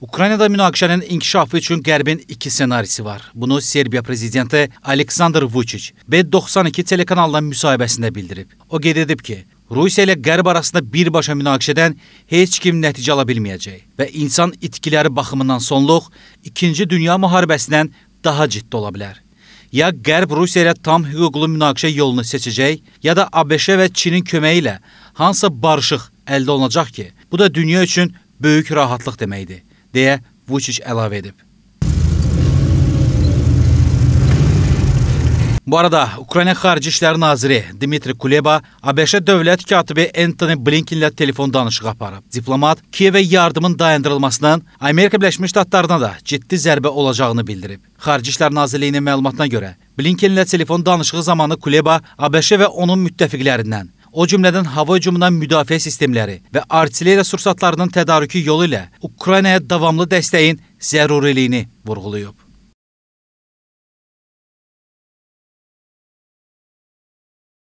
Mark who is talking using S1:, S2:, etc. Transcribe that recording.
S1: Ukraynada münaqişənin inkişafı üçün Qərbin iki ssenarisi var. Bunu Serbiya prezidenti Aleksandr Vučić B92 telekanalına müsahibəsində bildirib. O qeyd edib ki, Rusiya ilə Qərb arasında birbaşa münaqişədən heç kim nəticə ala bilməyəcək və insan itkiləri baxımından sonluq 2-ci dünya müharibəsindən daha ciddi ola bilər. Ya Qərb Rusiya ilə tam hüquqlu münaqişə yolunu seçəcək, ya da ABŞ və Çinin köməyi ilə hansısa barışıq əldə olunacaq ki, bu da dünya üçün böyük rahatlıq deməkdir deyə Vučić əlavə edib. Bu arada Ukrayna Xarici İşlər Naziri Dmitri Kuleba ABŞ dövlət katibi Anthony Blinkenlə telefon danışığı aparıb. Diplomat Kiyevə yardımın dayandırılmasının Amerika Birləşmiş Ştatlarına da ciddi zərbə olacağını bildirib. Xarici İşlər Nazirliyinin məlumatına görə Blinkenlə telefon danışığı zamanı Kuleba ABŞ və onun müttəfiqlərindən o cümlədən hava hücumundan müdafiə sistemləri və artilleriya sursatlarının tədarükü yolu ilə Ukraynaya davamlı dəstəyin zəruriliyini
S2: vurğulayıb.